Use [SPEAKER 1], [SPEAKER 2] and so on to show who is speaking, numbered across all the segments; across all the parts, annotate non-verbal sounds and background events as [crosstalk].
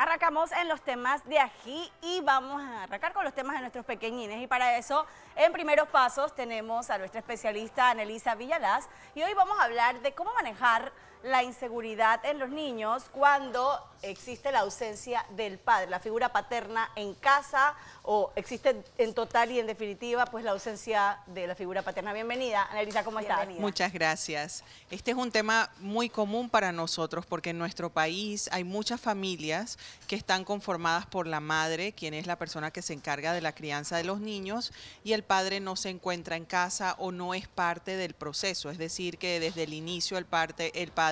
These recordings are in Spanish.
[SPEAKER 1] Arrancamos en los temas de aquí y vamos a arrancar con los temas de nuestros pequeñines. Y para eso, en primeros pasos, tenemos a nuestra especialista Anelisa Villalaz. Y hoy vamos a hablar de cómo manejar la inseguridad en los niños cuando existe la ausencia del padre, la figura paterna en casa o existe en total y en definitiva pues la ausencia de la figura paterna. Bienvenida, Anelisa, ¿cómo estás? Muchas
[SPEAKER 2] gracias. Este es un tema muy común para nosotros porque en nuestro país hay muchas familias que están conformadas por la madre, quien es la persona que se encarga de la crianza de los niños y el padre no se encuentra en casa o no es parte del proceso, es decir, que desde el inicio parte, el padre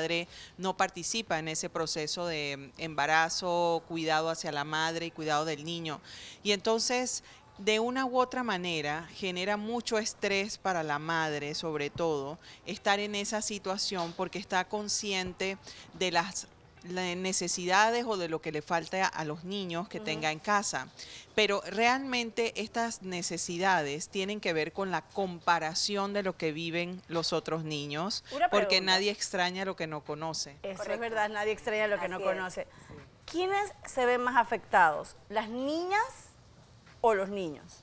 [SPEAKER 2] no participa en ese proceso de mm, embarazo, cuidado hacia la madre y cuidado del niño. Y entonces de una u otra manera genera mucho estrés para la madre, sobre todo, estar en esa situación porque está consciente de las las necesidades o de lo que le falta a los niños que tenga en casa. Pero realmente estas necesidades tienen que ver con la comparación de lo que viven los otros niños, porque nadie extraña lo que no conoce.
[SPEAKER 1] Eso es verdad, nadie extraña lo que no conoce. ¿Quiénes se ven más afectados? ¿Las niñas o los niños?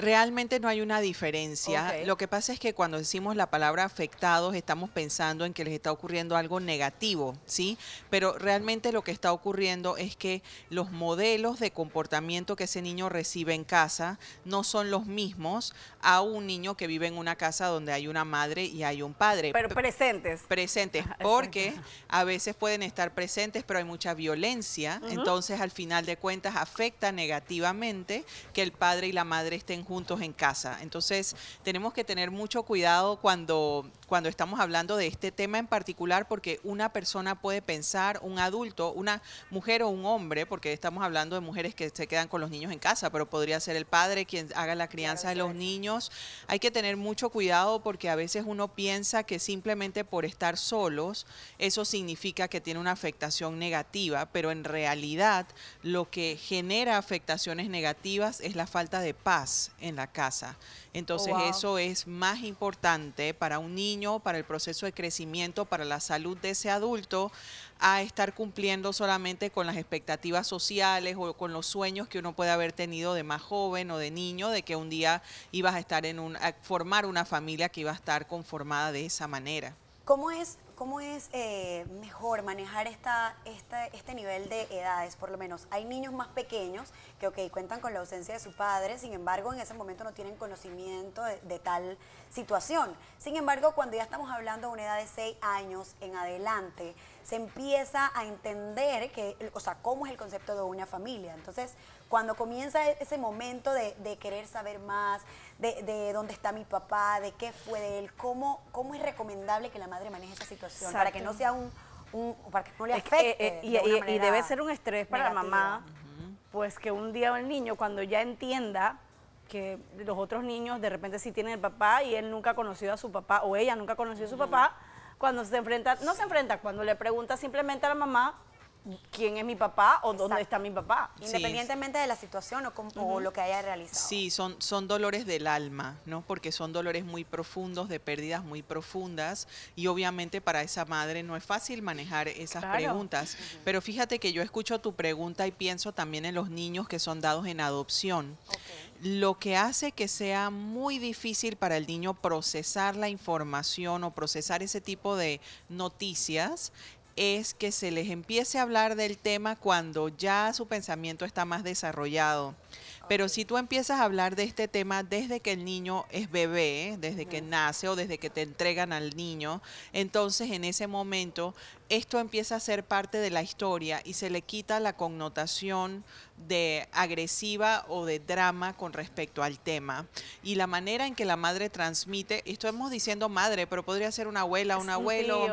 [SPEAKER 2] Realmente no hay una diferencia. Lo que pasa es que cuando decimos la palabra afectados estamos pensando en que les está ocurriendo algo negativo, ¿sí? Pero realmente lo que está ocurriendo es que los modelos de comportamiento que ese niño recibe en casa no son los mismos a un niño que vive en una casa donde hay una madre y hay un padre. Pero presentes. Presentes, porque a veces pueden estar presentes, pero hay mucha violencia. Entonces, al final de cuentas, afecta negativamente que el padre y la madre estén juntos en casa. Entonces, tenemos que tener mucho cuidado cuando, cuando estamos hablando de este tema en particular, porque una persona puede pensar, un adulto, una mujer o un hombre, porque estamos hablando de mujeres que se quedan con los niños en casa, pero podría ser el padre quien haga la crianza de los niños. Hay que tener mucho cuidado porque a veces uno piensa que simplemente por estar solos, eso significa que tiene una afectación negativa, pero en realidad lo que genera afectaciones negativas es la falta de paz en la casa. Entonces oh, eso es más importante para un niño, para el proceso de crecimiento, para la salud de ese adulto, a estar cumpliendo solamente con las expectativas sociales o con los sueños que uno puede haber tenido de más joven o de niño, de que un día ibas a estar en un, a formar una familia que iba a estar conformada de esa manera.
[SPEAKER 3] ¿Cómo es ¿cómo es eh, mejor manejar esta, este nivel de edades? Por lo menos hay niños más pequeños que, ok, cuentan con la ausencia de su padre, sin embargo, en ese momento no tienen conocimiento de, tal situación. Sin embargo, cuando ya estamos hablando de una edad de seis años en adelante, se empieza a entender que, o sea, cómo es el concepto de una familia. Entonces, cuando comienza e-, ese momento de, querer saber más, de, dónde está mi papá, de qué fue de él, cómo, cómo es recomendable que la madre
[SPEAKER 1] maneje esa situación para que no sea un, para que no le afecte. Eh, y, y, debe ser un estrés para la mamá, pues que un día el niño cuando ya entienda que los otros niños de repente sí tienen el papá y él nunca ha conocido a su papá o ella nunca ha conocido a su papá, cuando se enfrenta, no se enfrenta, cuando le pregunta simplemente a la mamá, quién es mi papá o dónde está mi papá. Independientemente de la situación o, lo que haya
[SPEAKER 2] realizado. Sí, son, son dolores del alma, ¿no? Porque son dolores muy profundos, de pérdidas muy profundas. Y obviamente para esa madre no es fácil manejar esas preguntas. Pero fíjate que yo escucho tu pregunta y pienso también en los niños que son dados en adopción. Lo que hace que sea muy difícil para el niño procesar la información o procesar ese tipo de noticias es que se les empiece a hablar del tema cuando ya su pensamiento está más desarrollado. Pero si tú empiezas a hablar de este tema desde que el niño es bebé, desde que nace o desde que te entregan al niño, entonces en ese momento esto empieza a ser parte de la historia y se le quita la connotación de agresiva o de drama con respecto al tema. Y la manera en que la madre transmite, estamos diciendo madre, pero podría ser una abuela, un, abuelo,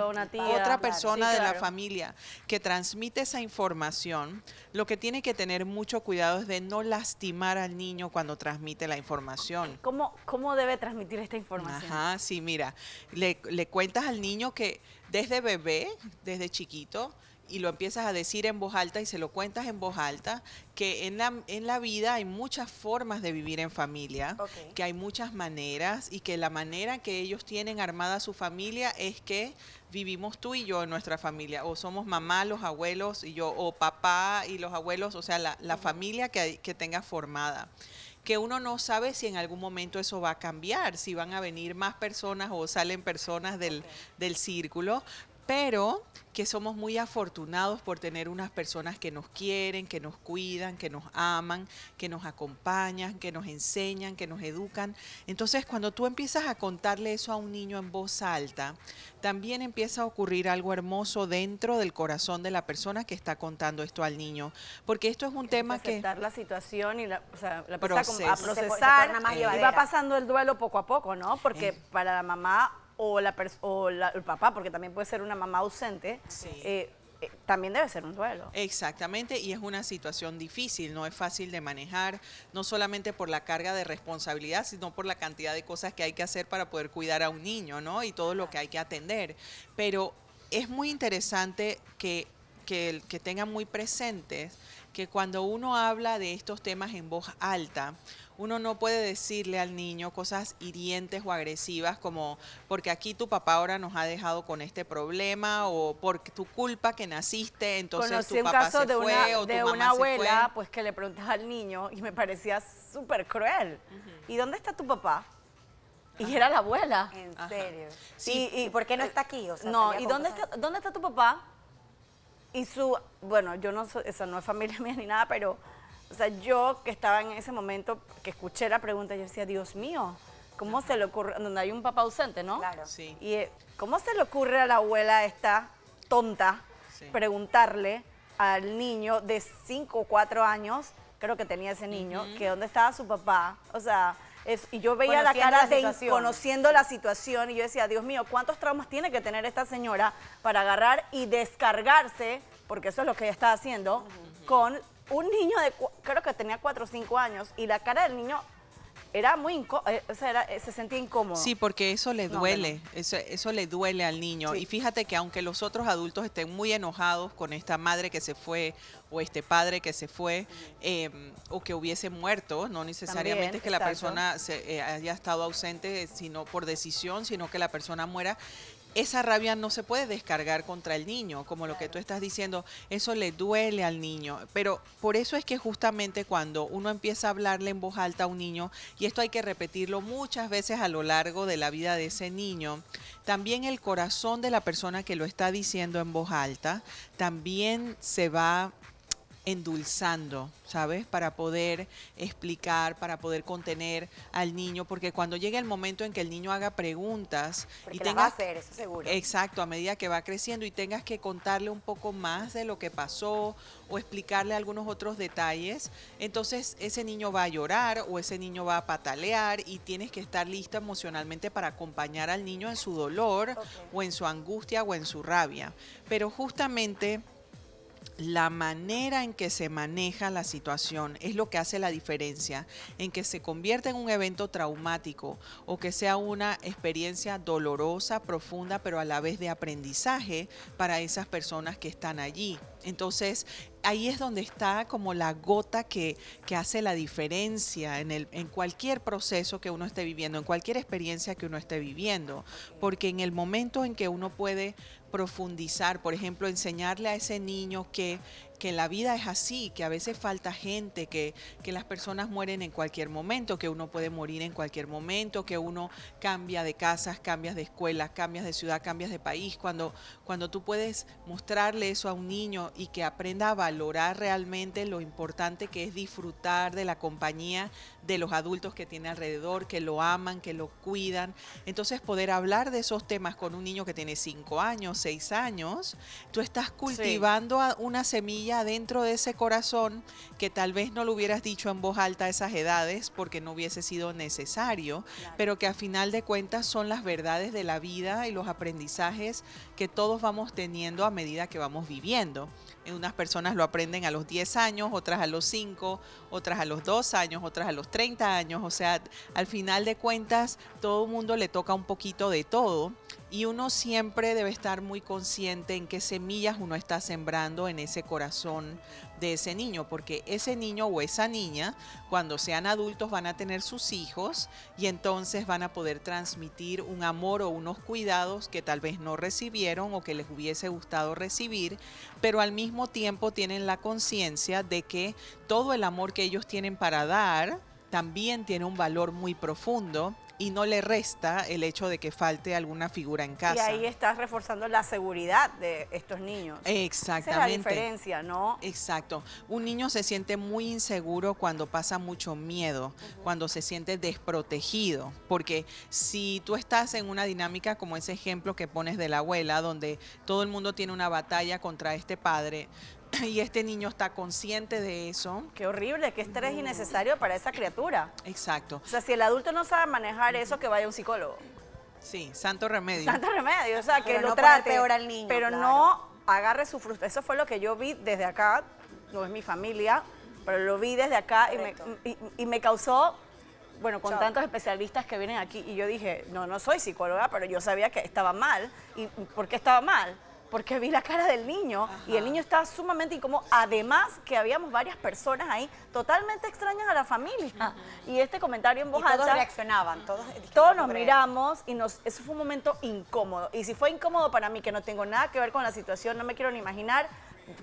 [SPEAKER 2] otra persona de la familia que transmite esa información, lo que tiene que tener mucho cuidado es de no lastimar al niño cuando transmite la información. ¿Cómo, cómo debe transmitir esta información? Ajá, sí, mira, le cuentas al niño que desde bebé, desde chiquito, y lo empiezas a decir en voz alta y se lo cuentas en voz alta, que en la, vida hay muchas formas de vivir en familia, que hay muchas maneras y que la manera que ellos tienen armada su familia es que vivimos tú y yo en nuestra familia, o somos mamá, los abuelos y yo, o papá y los abuelos, o sea, la, familia que, que tengas formada que uno no sabe si en algún momento eso va a cambiar, si van a venir más personas o salen personas del, del círculo, pero que somos muy afortunados por tener unas personas que nos quieren, que nos cuidan, que nos aman, que nos acompañan, que nos enseñan, que nos educan. Entonces, cuando tú empiezas a contarle eso a un niño en voz alta, también empieza a ocurrir algo hermoso dentro del corazón de la persona que está contando esto al niño, porque esto es un tema que...
[SPEAKER 1] Aceptar la situación y la, a procesar y va pasando el duelo poco a poco, ¿no? Porque para la mamá o, la o el papá, porque también puede ser una mamá ausente, eh, eh, también debe ser un duelo.
[SPEAKER 2] Exactamente, y es una situación difícil, no es fácil de manejar, no solamente por la carga de responsabilidad, sino por la cantidad de cosas que hay que hacer para poder cuidar a un niño, ¿no? Y todo lo que hay que atender. Pero es muy interesante que, que, que tengan muy presentes que cuando uno habla de estos temas en voz alta, uno no puede decirle al niño cosas hirientes o agresivas como porque aquí tu papá ahora nos ha dejado con este problema o por tu culpa que naciste, entonces tu papá se fue o tu mamá abuela, se fue.
[SPEAKER 1] pues que le preguntaba al niño y me parecía súper cruel. ¿Y dónde está tu papá? Y era la abuela.
[SPEAKER 3] En serio.
[SPEAKER 1] Sí. ¿Y, por qué no está aquí? O no, ¿y dónde está, dónde está tu papá? Y su, bueno, yo no, eso no es familia [laughs] mía ni nada, pero o sea, yo que estaba en ese momento, que escuché la pregunta, yo decía, Dios mío, ¿cómo se le ocurre? Donde hay un papá ausente, ¿no? Claro. Sí. Y eh, ¿cómo se le ocurre a la abuela esta tonta preguntarle al niño de 5 o 4 años, creo que tenía ese niño, que dónde estaba su papá? O sea, es, y yo veía la cara de conociendo la situación y yo decía, Dios mío, ¿cuántos traumas tiene que tener esta señora para agarrar y descargarse, porque eso es lo que ella está haciendo, con un niño de, creo que tenía 4 o 5 años, y la cara del niño era muy eh, eh, se sentía incómodo. Sí,
[SPEAKER 2] porque eso le duele, Eso, eso, le duele al niño. Y fíjate que aunque los otros adultos estén muy enojados con esta madre que se fue o este padre que se fue em, o que hubiese muerto, no necesariamente que la persona se, eh, haya estado ausente, sino por decisión, sino que la persona muera, esa rabia no se puede descargar contra el niño, como lo que tú estás diciendo, eso le duele al niño, pero por eso es que justamente cuando uno empieza a hablarle en voz alta a un niño, y esto hay que repetirlo muchas veces a lo largo de la vida de ese niño, también el corazón de la persona que lo está diciendo en voz alta, también se va endulzando, ¿sabes? Para poder explicar, para poder contener al niño, porque cuando llegue el momento en que el niño haga preguntas y va a hacer, seguro. Exacto, a medida que va creciendo y tengas que contarle un poco más de lo que pasó o explicarle algunos otros detalles, entonces ese niño va a llorar o ese niño va a patalear y tienes que estar lista emocionalmente para acompañar al niño en su dolor o en su angustia o en su rabia. Pero justamente la manera en que se maneja la situación es lo que hace la diferencia en que se convierta en un evento traumático o que sea una experiencia dolorosa, profunda, pero a la vez de aprendizaje para esas personas que están allí. Entonces, ahí es donde está como la gota que, hace la diferencia en cualquier proceso que uno esté viviendo, en cualquier experiencia que uno esté viviendo, porque en el momento en que uno puede profundizar, por ejemplo, enseñarle a ese niño que que la vida es así, que a veces falta gente, que, que, las personas mueren en cualquier momento, que uno puede morir en cualquier momento, que uno cambia de casas, cambias de escuelas, cambias de ciudad, cambias de país. Cuando, cuando tú puedes mostrarle eso a un niño y que aprenda a valorar realmente lo importante que es disfrutar de la compañía de los adultos que tiene alrededor, que lo aman, que lo cuidan. Entonces poder hablar de esos temas con un niño que tiene cinco años, seis años, tú estás cultivando una semilla dentro de ese corazón que tal vez no lo hubieras dicho en voz alta a esas edades porque no hubiese sido necesario, pero que a final de cuentas son las verdades de la vida y los aprendizajes que todos vamos teniendo a medida que vamos viviendo unas personas lo aprenden a los 10 años, otras a los 5, otras a los 2 años, otras a los 30 años. O sea, al final de cuentas, todo el mundo le toca un poquito de todo y uno siempre debe estar muy consciente en qué semillas uno está sembrando en ese corazón de ese niño, porque ese niño o esa niña, cuando sean adultos, van a tener sus hijos y entonces van a poder transmitir un amor o unos cuidados que tal vez no recibieron o que les hubiese gustado recibir, pero al mismo tiempo tienen la conciencia de que todo el amor que ellos tienen para dar, también tiene un valor muy profundo y no le resta el hecho de que falte alguna figura en casa. Y ahí
[SPEAKER 1] estás reforzando la seguridad de estos niños. Exactamente. la diferencia,
[SPEAKER 2] ¿no? Exacto. Un niño se siente muy inseguro cuando pasa mucho miedo, cuando se siente desprotegido, porque si tú estás en una dinámica como ese ejemplo que pones de la abuela, donde todo el mundo tiene una batalla contra este padre, [clears throat] y este niño está consciente de eso. Qué horrible, qué estrés innecesario para esa criatura. Exacto. O sea, si el adulto no
[SPEAKER 1] sabe manejar eso, que vaya a un psicólogo.
[SPEAKER 2] Sí, santo remedio. Santo
[SPEAKER 1] remedio, o sea, que pero lo no trate. ahora al niño. Pero no agarre su frustración. Eso fue lo que yo vi desde acá, no es mi familia, pero lo vi desde acá y me, causó, bueno, con tantos especialistas que vienen aquí, y yo dije, no, no soy psicóloga, pero yo sabía que estaba mal. ¿Y por qué estaba mal? porque vi la cara del niño y el niño estaba sumamente incómodo. Además que habíamos varias personas ahí totalmente extrañas a la familia. Y este comentario en voz y todos reaccionaban, todos... Eh, todos nos miramos y nos, eso fue un momento incómodo. Y si fue incómodo para mí, que no tengo nada que ver con la situación, no me quiero ni imaginar,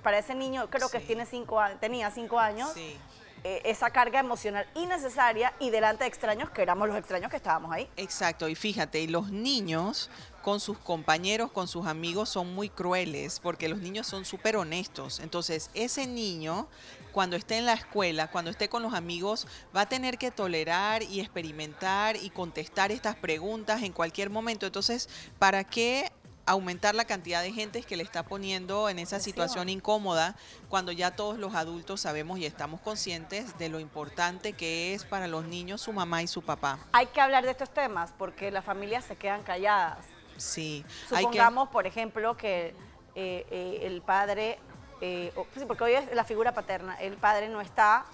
[SPEAKER 1] para ese niño creo que tiene cinco, tenía cinco años... Sí eh, esa carga emocional innecesaria y delante de extraños que éramos
[SPEAKER 2] los extraños que estábamos ahí. Exacto, y fíjate, los niños con sus compañeros, con sus amigos, son muy crueles porque los niños son súper honestos. Entonces, ese niño, cuando esté en la escuela, cuando esté con los amigos, va a tener que tolerar y experimentar y contestar estas preguntas en cualquier momento. Entonces, ¿para qué aumentar la cantidad de gente que le está poniendo en esa situación incómoda cuando ya todos los adultos sabemos y estamos conscientes de lo importante que es para los niños su mamá y su papá.
[SPEAKER 1] Hay que hablar de estos temas porque las familias se quedan calladas.
[SPEAKER 2] Sí. Supongamos,
[SPEAKER 1] por ejemplo, que eh, eh, el padre, eh, porque hoy es la figura paterna, el padre no está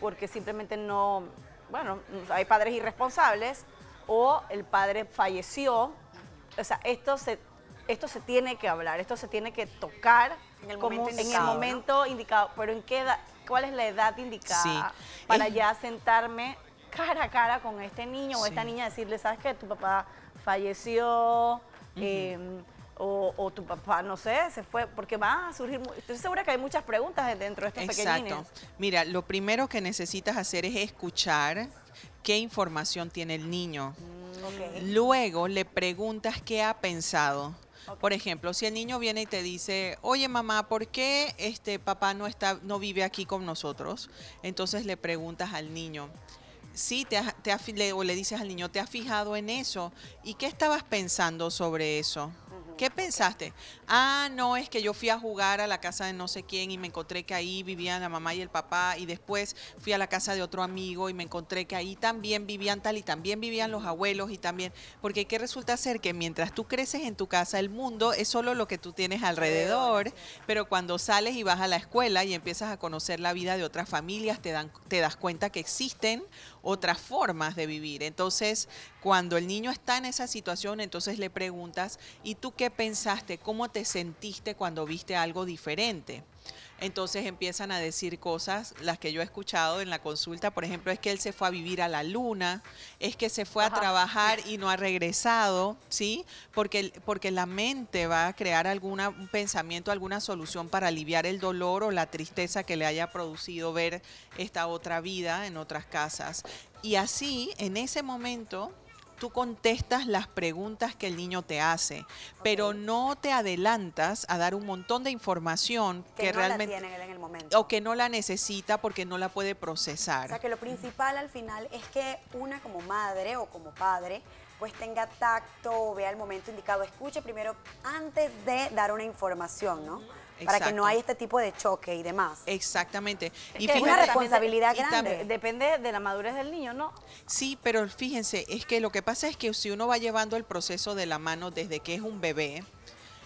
[SPEAKER 1] porque simplemente no, bueno, hay padres irresponsables o el padre falleció. O sea, esto se, esto se tiene que hablar, esto se tiene que tocar en el momento, indicado, Pero ¿en qué cuál es la edad indicada para ya sentarme cara a cara con este niño o esta niña, decirle, ¿sabes qué? Tu papá falleció, em, o, tu papá, no sé, se fue, porque va a surgir, estoy segura que hay muchas preguntas dentro de estos Exacto.
[SPEAKER 2] Mira, lo primero que necesitas hacer es escuchar qué información tiene el niño. Mm, Luego le preguntas qué ha pensado. Por ejemplo, si el niño viene y te dice, oye mamá, ¿por qué este papá no está, no vive aquí con nosotros? Entonces le preguntas al niño, Sí, te, te, o le dices al niño, ¿te has fijado en eso? ¿Y qué estabas pensando sobre eso? ¿Qué pensaste? Ah, no, es que yo fui a jugar a la casa de no sé quién y me encontré que ahí vivían la mamá y el papá y después fui a la casa de otro amigo y me encontré que ahí también vivían tal y también vivían los abuelos y también, porque ¿qué resulta ser que mientras tú creces en tu casa, el mundo es solo lo que tú tienes alrededor, pero cuando sales y vas a la escuela y empiezas a conocer la vida de otras familias, te, dan, te das cuenta que existen otras formas de vivir. Entonces, cuando el niño está en esa situación, entonces le preguntas, ¿y tú qué pensaste, cómo te sentiste cuando viste algo diferente. Entonces empiezan a decir cosas, las que yo he escuchado en la consulta, por ejemplo, es que él se fue a vivir a la luna, es que se fue a trabajar y no ha regresado, ¿sí? Porque, porque la mente va a crear algún pensamiento, alguna solución para aliviar el dolor o la tristeza que le haya producido ver esta otra vida en otras casas. Y así, en ese momento, tú contestas las preguntas que el niño te hace, pero no te adelantas a dar un montón de información que, realmente... en
[SPEAKER 3] el momento.
[SPEAKER 2] O que no la necesita porque no la puede procesar. O sea, que
[SPEAKER 3] lo principal al final es que una como madre o como padre pues tenga tacto, vea el momento indicado, escuche primero antes de dar una información, ¿no? para que no haya este tipo de choque y demás. Exactamente.
[SPEAKER 2] y una responsabilidad grande. depende de la madurez del niño, ¿no? Sí, pero fíjense, es que lo que pasa es que si uno va llevando el proceso de la mano desde que es un bebé,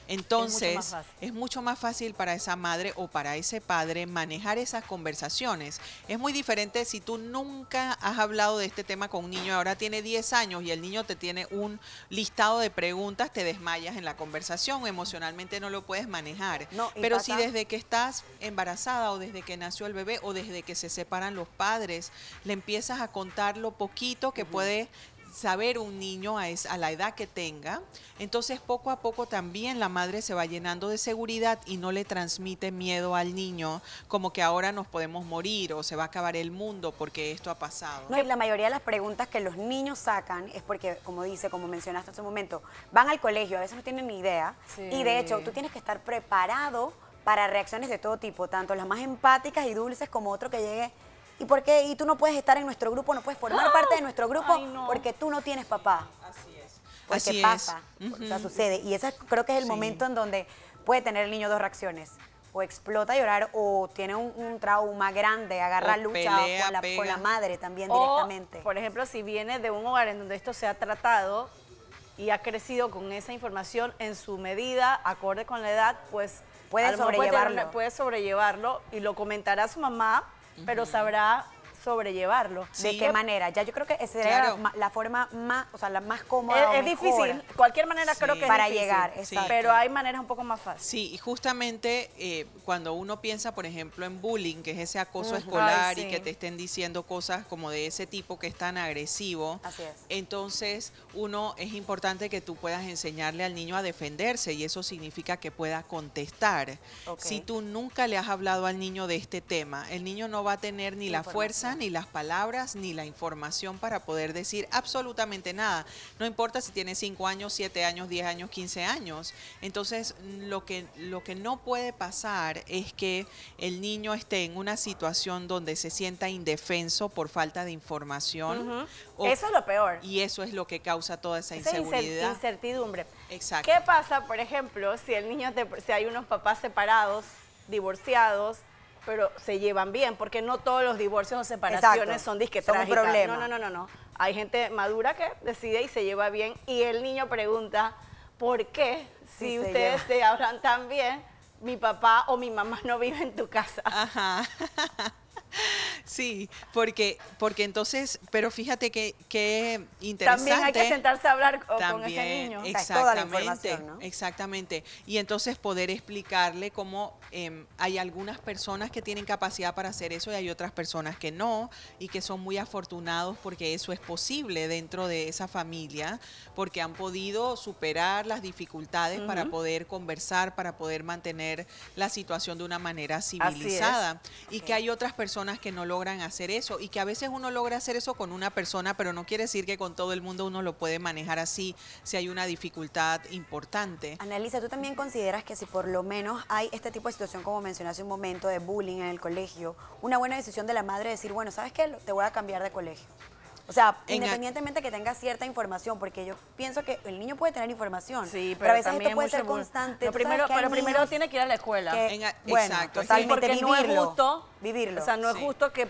[SPEAKER 2] entonces, es mucho, más fácil para esa madre o para ese padre manejar esas conversaciones. Es muy diferente si tú nunca has hablado de este tema con un niño, ahora tiene 10 años y el niño te tiene un listado de preguntas, te desmayas en la conversación, emocionalmente no lo puedes manejar. Pero si desde que estás embarazada o desde que nació el bebé o desde que se separan los padres, le empiezas a contar lo poquito que puede saber un niño a, es, a, la edad que tenga. Entonces poco a poco también la madre se va llenando de seguridad y no le transmite miedo al niño como que ahora nos podemos morir o se va a acabar el mundo porque esto ha pasado. No,
[SPEAKER 3] y la mayoría de las preguntas que los niños sacan es porque, como dice, como mencionaste hace un momento, van al colegio, a veces no tienen ni idea y de hecho tú tienes que estar preparado para reacciones de todo tipo, tanto las más empáticas y dulces como otro que llegue ¿Y por qué? Y tú no puedes estar en nuestro grupo, no puedes formar parte de nuestro grupo porque tú no tienes papá. Así es. Porque pasa, o sea, sucede. Y ese creo que es el momento en donde puede tener el niño dos reacciones. O explota a llorar o tiene un, trauma
[SPEAKER 1] grande, agarra lucha con, la, madre también directamente. Por ejemplo, si viene de un hogar en donde esto se ha tratado y ha crecido con esa información en su medida, acorde con la edad, pues... Puede sobrellevarlo. Puede, puede sobrellevarlo y lo comentará a su mamá pero sabrá sobrellevarlo. ¿De qué manera?
[SPEAKER 3] Ya yo creo que esa la, forma más, o sea, la más cómoda. Es, difícil,
[SPEAKER 2] cualquier
[SPEAKER 1] manera
[SPEAKER 3] creo que Para llegar, pero hay
[SPEAKER 2] maneras un poco más fáciles. Sí, y justamente eh, cuando uno piensa, por ejemplo, en bullying, que es ese acoso escolar y que te estén diciendo cosas como de ese tipo que es tan agresivo, entonces uno es importante que tú puedas enseñarle al niño a defenderse y eso significa que pueda contestar. Si tú nunca le has hablado al niño de este tema, el niño no va a tener ni la fuerza ni las palabras ni la información para poder decir absolutamente nada. No importa si tiene 5 años, 7 años, 10 años, 15 años. Entonces, lo que, lo que no puede pasar es que el niño esté en una situación donde se sienta indefenso por falta de información. eso es lo peor. Y eso es lo que causa toda esa, esa incertidumbre. Exacto. ¿Qué
[SPEAKER 1] pasa, por ejemplo, si el niño, si hay unos papás separados, divorciados, pero se llevan bien, porque no todos los divorcios o separaciones son disque son No, no, no, no, no. Hay gente madura que decide y se lleva bien y el niño pregunta, ¿por qué si ustedes se, hablan tan bien, mi papá o mi mamá no vive en tu casa? Ajá. [laughs]
[SPEAKER 2] Sí, porque, porque entonces, pero fíjate que, interesante. También hay que sentarse a
[SPEAKER 1] hablar con, ese niño. Exactamente, toda la
[SPEAKER 2] ¿no? exactamente. Y entonces poder explicarle cómo em, hay algunas personas que tienen capacidad para hacer eso y hay otras personas que no y que son muy afortunados porque eso es posible dentro de esa familia, porque han podido superar las dificultades para poder conversar, para poder mantener la situación de una manera civilizada. Y que hay otras personas que no logran hacer eso y que a veces uno logra hacer eso con una persona, pero no quiere decir que con todo el mundo uno lo puede manejar así si hay una dificultad importante. Analisa, ¿tú
[SPEAKER 3] también consideras que si por lo menos hay este tipo de situación, como mencionaste un momento, de bullying en el colegio, una buena decisión de la madre decir, bueno, ¿sabes qué? Te voy a cambiar de colegio. O sea, independientemente que tenga cierta información, porque yo pienso que el niño puede tener información, sí, pero, pero, a veces puede ser constante. primero, pero primero
[SPEAKER 1] tiene que ir a la escuela. exacto. no es justo vivirlo. O sea, no es justo que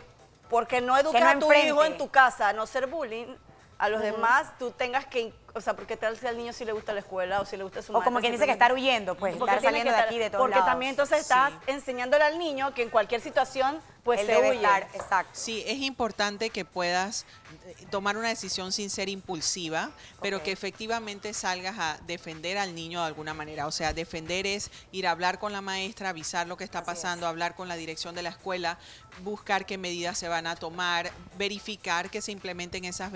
[SPEAKER 1] porque no educar a tu hijo en tu casa, no ser bullying, a los demás tú tengas que o sea, ¿por qué tal si al niño si le gusta la escuela o si le gusta su O como quien dice que está
[SPEAKER 3] huyendo,
[SPEAKER 2] pues, porque estar saliendo de aquí de todos Porque también
[SPEAKER 1] entonces estás enseñándole al niño que en cualquier situación
[SPEAKER 2] pues se debe huir. Sí, es importante que puedas eh, tomar una decisión sin ser impulsiva, pero que efectivamente salgas a defender al niño de alguna manera. O sea, defender es ir a hablar con la maestra, avisar lo que está pasando, hablar con la dirección de la escuela, buscar qué medidas se van a tomar, verificar que se implementen esas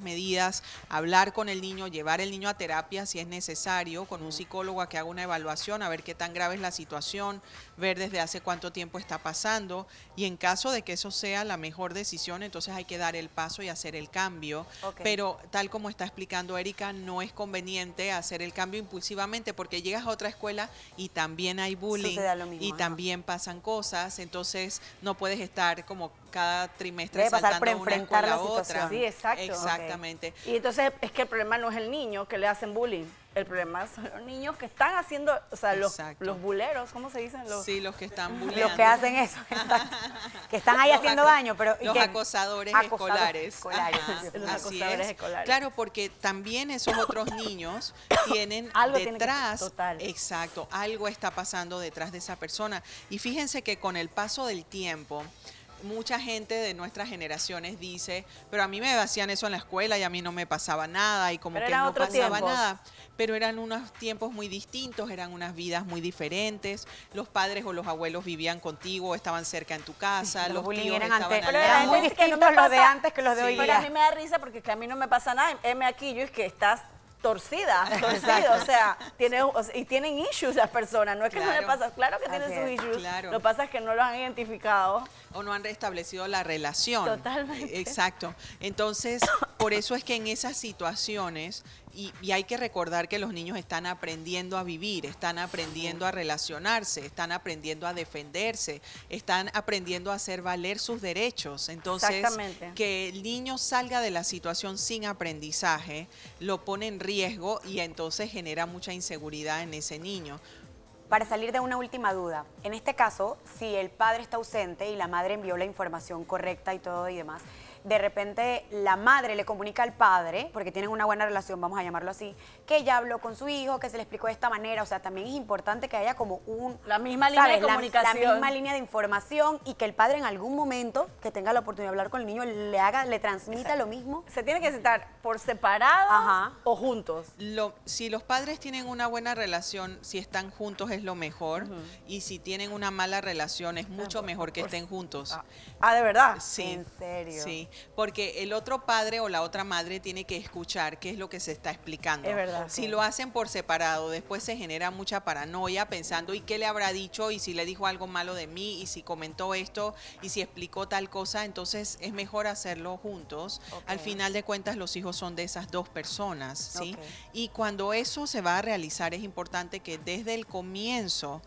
[SPEAKER 2] medidas, hablar con el niño, llevar el niño a terapia si es necesario, con un psicólogo a que haga una evaluación, a ver qué tan grave es la situación, ver desde hace cuánto tiempo está pasando y en caso de que eso sea la mejor decisión, entonces hay que dar el paso y hacer el cambio. Pero tal como está explicando Erika, no es conveniente hacer el cambio impulsivamente porque llegas a otra escuela y también hay bullying y también pasan cosas, entonces no puedes estar como cada trimestre saltando la otra. exacto. Exactamente. Y
[SPEAKER 1] entonces que el problema no es el niño que le hacen bullying. El problema son los niños que están haciendo, o sea, los, buleros, ¿cómo se dicen? Los, sí,
[SPEAKER 2] los que están bullying. Los que hacen eso, [laughs] que están ahí haciendo daño. pero Los acosadores escolares. los acosadores escolares. Claro, porque también esos otros niños tienen [coughs] algo detrás. Exacto, algo está pasando detrás de esa persona. Y fíjense que con el paso del tiempo, mucha gente de nuestras generaciones dice, pero a mí me hacían eso en la escuela y a mí no me pasaba nada y como que no pasaba nada. Pero eran unos tiempos muy distintos, eran unas vidas muy diferentes. Los padres o los abuelos vivían contigo, estaban cerca en tu casa, los, tíos estaban eran muy distintos los de antes que los de hoy día. a mí
[SPEAKER 1] me da risa porque es que a mí no me pasa nada. M aquí, yo es que estás torcida, [laughs] torcida, o sea, tiene, y tienen issues las personas, no es que no le pasa, claro que tienen sus issues, lo que
[SPEAKER 2] pasa es que no lo han identificado. O no han restablecido la relación. Totalmente. Exacto. Entonces, por eso es que en esas situaciones y, hay que recordar que los niños están aprendiendo a vivir, están aprendiendo a relacionarse, están aprendiendo a defenderse, están aprendiendo a hacer valer sus derechos. Entonces, que el niño salga de la situación sin aprendizaje lo pone en riesgo y entonces genera mucha inseguridad en ese niño.
[SPEAKER 3] Para salir de una última duda, en este caso, si
[SPEAKER 2] el padre está ausente
[SPEAKER 3] y la madre envió la información correcta y todo y demás, de repente la madre le comunica al padre, porque tienen una buena relación, vamos a llamarlo así, que ella habló con su hijo, que se le explicó de esta manera. O sea, también es importante que haya como un... La misma línea de comunicación. La, misma línea de información y que el padre en algún momento que tenga la oportunidad de hablar con el niño le haga, le transmita lo mismo. Se tiene que
[SPEAKER 2] estar por separado o juntos. Lo, si los padres tienen una buena relación, si están juntos es lo mejor. Y si tienen una mala relación es ah, mucho mejor que estén juntos. Ah, ah ¿de verdad? ¿En serio? Sí porque el otro padre o la otra madre tiene que escuchar qué es lo que se está explicando. Es verdad. Si lo hacen por separado, después se genera mucha paranoia pensando y qué le habrá dicho y si le dijo algo malo de mí y si comentó esto y si explicó tal cosa, entonces es mejor hacerlo juntos. Al final de cuentas los hijos son de esas dos personas, ¿sí? Y cuando eso se va a realizar es importante que desde el comienzo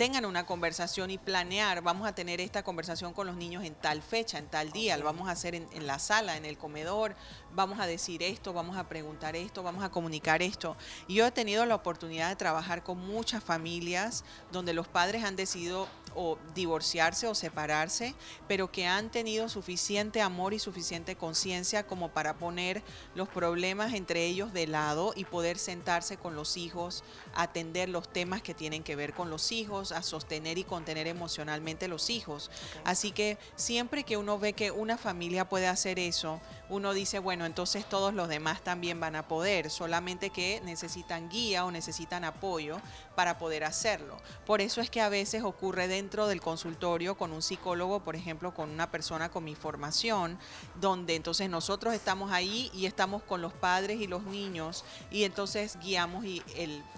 [SPEAKER 2] tengan una conversación y planear, vamos a tener esta conversación con los niños en tal fecha, en tal día, lo vamos a hacer en, la sala, en el comedor, vamos a decir esto, vamos a preguntar esto, vamos a comunicar esto. yo he tenido la oportunidad de trabajar con muchas familias donde los padres han decidido o divorciarse o separarse, pero que han tenido suficiente amor y suficiente conciencia como para poner los problemas entre ellos de lado y poder sentarse con los hijos, atender los temas que tienen que ver con los hijos, a sostener y contener emocionalmente los hijos. Así que siempre que uno ve que una familia puede hacer eso, uno dice, bueno, entonces todos los demás también van a poder, solamente que necesitan guía o necesitan apoyo para poder hacerlo. Por eso es que a veces ocurre dentro del consultorio con un psicólogo, por ejemplo, con una persona con mi formación, donde entonces nosotros estamos ahí y estamos con los padres y los niños y entonces guiamos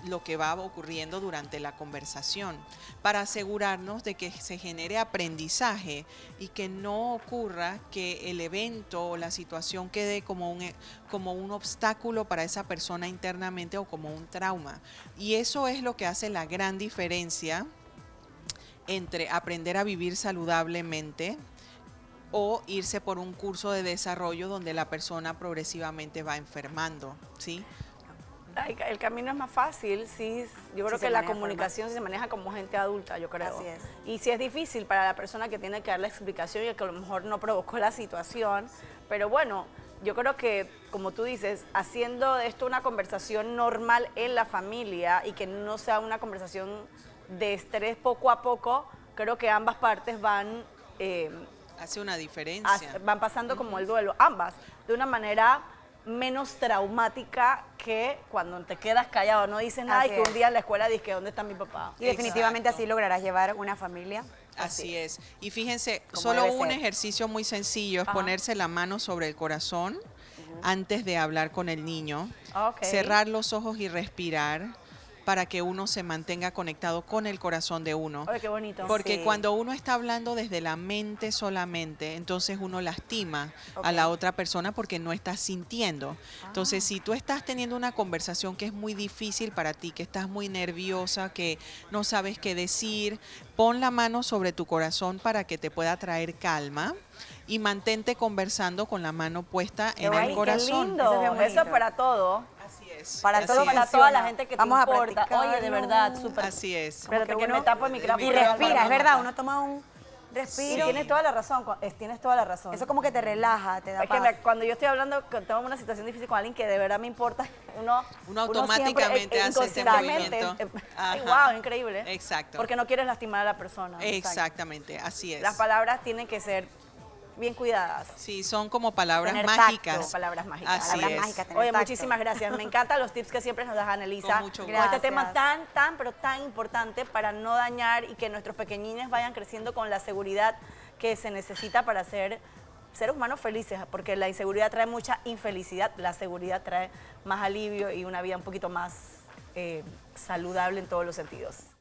[SPEAKER 2] lo que va ocurriendo durante la conversación para asegurarnos de que se genere aprendizaje y que no ocurra que el evento o la situación quede como un, eh, como un obstáculo para esa persona internamente o como un trauma. Y eso es lo que hace la gran diferencia entre aprender a vivir saludablemente o irse por un curso de desarrollo donde la persona progresivamente va enfermando, ¿sí? el camino es más fácil si
[SPEAKER 1] yo creo que la comunicación se maneja como gente adulta, yo creo. Así es. Y si es difícil para la persona que tiene que dar la explicación y que a lo mejor no provocó la situación, pero bueno, yo creo que, como tú dices, haciendo esto una conversación normal en la familia y que no sea una conversación de estrés poco a poco, creo que ambas partes van... Em, hace una diferencia. van pasando como el duelo, ambas, de una manera menos traumática que cuando te quedas callado, no dices nada y que un día en la escuela dices que dónde está mi papá. Y definitivamente así lograrás llevar una familia
[SPEAKER 2] Así, es. Y fíjense, solo un ejercicio muy sencillo es ponerse la mano sobre el corazón antes de hablar con el niño, cerrar los ojos y respirar para que uno se mantenga conectado con el corazón de uno.
[SPEAKER 1] qué bonito. Porque cuando
[SPEAKER 2] uno está hablando desde la mente solamente, entonces uno lastima a la otra persona porque no está sintiendo. Entonces, ah. si tú estás teniendo una conversación que es muy difícil para ti, que estás muy nerviosa, que no sabes qué decir, pon la mano sobre tu corazón para que te pueda traer calma y mantente conversando con la mano puesta en el corazón. Qué lindo. Eso, es para todo. Para, todo, para toda la gente que te importa. Oye, de verdad, súper. Así es. Pero que, me tapo el micrófono. Y respira, es verdad, uno
[SPEAKER 1] toma un respiro. tienes toda la razón, eh, tienes toda la razón. Eso como que te relaja, te da es Que cuando yo estoy hablando, tengo una situación difícil con alguien que de verdad me importa, uno, uno automáticamente eh, hace ese movimiento. wow, eh, [laughs]
[SPEAKER 2] increíble. Exacto. Porque no quieres lastimar a la persona. Exactamente, así es. Las palabras
[SPEAKER 1] tienen que ser bien cuidadas.
[SPEAKER 2] Sí, son como palabras mágicas. palabras mágicas. Oye, muchísimas gracias. Me encantan
[SPEAKER 1] los tips que siempre nos das, Anelisa. Con, mucho este gusto. este tema tan, tan, pero tan importante para no dañar y que nuestros pequeñines vayan creciendo con la seguridad que se necesita para ser seres humanos felices, porque la inseguridad trae mucha infelicidad, la seguridad trae más alivio y una vida un poquito más eh, saludable en todos los sentidos.